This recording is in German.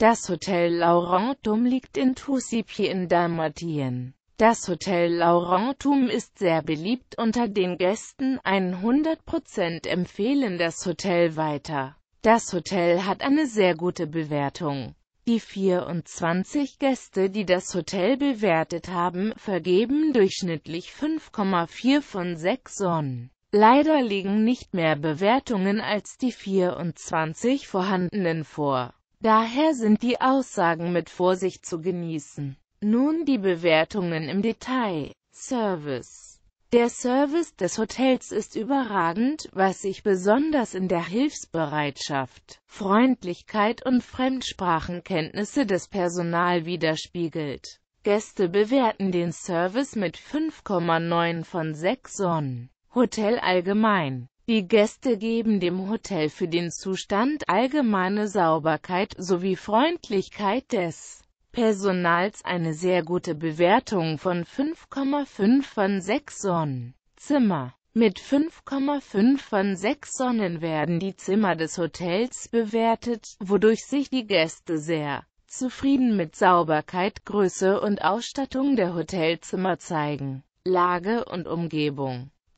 Das Hotel Laurentum liegt in Tusipi in Dalmatien. Das Hotel Laurentum ist sehr beliebt unter den Gästen, 100% empfehlen das Hotel weiter. Das Hotel hat eine sehr gute Bewertung. Die 24 Gäste, die das Hotel bewertet haben, vergeben durchschnittlich 5,4 von 6 Sonnen. Leider liegen nicht mehr Bewertungen als die 24 vorhandenen vor. Daher sind die Aussagen mit Vorsicht zu genießen. Nun die Bewertungen im Detail. Service Der Service des Hotels ist überragend, was sich besonders in der Hilfsbereitschaft, Freundlichkeit und Fremdsprachenkenntnisse des Personal widerspiegelt. Gäste bewerten den Service mit 5,9 von 6 Sonnen. Hotel allgemein die Gäste geben dem Hotel für den Zustand allgemeine Sauberkeit sowie Freundlichkeit des Personals eine sehr gute Bewertung von 5,5 von 6 Sonnen. Zimmer Mit 5,5 von 6 Sonnen werden die Zimmer des Hotels bewertet, wodurch sich die Gäste sehr zufrieden mit Sauberkeit, Größe und Ausstattung der Hotelzimmer zeigen. Lage und Umgebung